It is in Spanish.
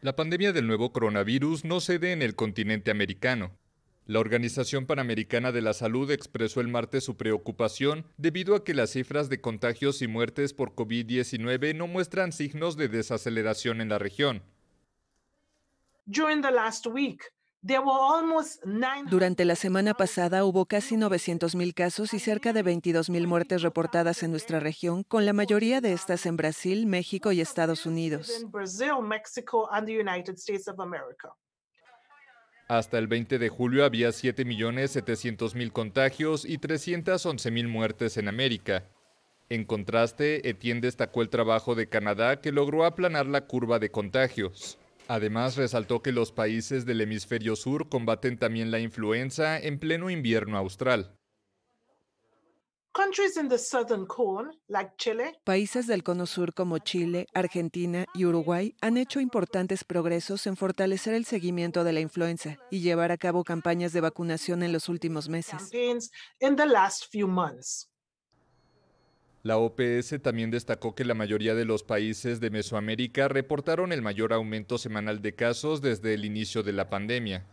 La pandemia del nuevo coronavirus no cede en el continente americano. La Organización Panamericana de la Salud expresó el martes su preocupación debido a que las cifras de contagios y muertes por COVID-19 no muestran signos de desaceleración en la región. Durante la semana pasada hubo casi 900.000 casos y cerca de 22.000 muertes reportadas en nuestra región, con la mayoría de estas en Brasil, México y Estados Unidos. Hasta el 20 de julio había 7.700.000 contagios y 311.000 muertes en América. En contraste, Etienne destacó el trabajo de Canadá que logró aplanar la curva de contagios. Además, resaltó que los países del hemisferio sur combaten también la influenza en pleno invierno austral. Países del cono sur como Chile, Argentina y Uruguay han hecho importantes progresos en fortalecer el seguimiento de la influenza y llevar a cabo campañas de vacunación en los últimos meses. La OPS también destacó que la mayoría de los países de Mesoamérica reportaron el mayor aumento semanal de casos desde el inicio de la pandemia.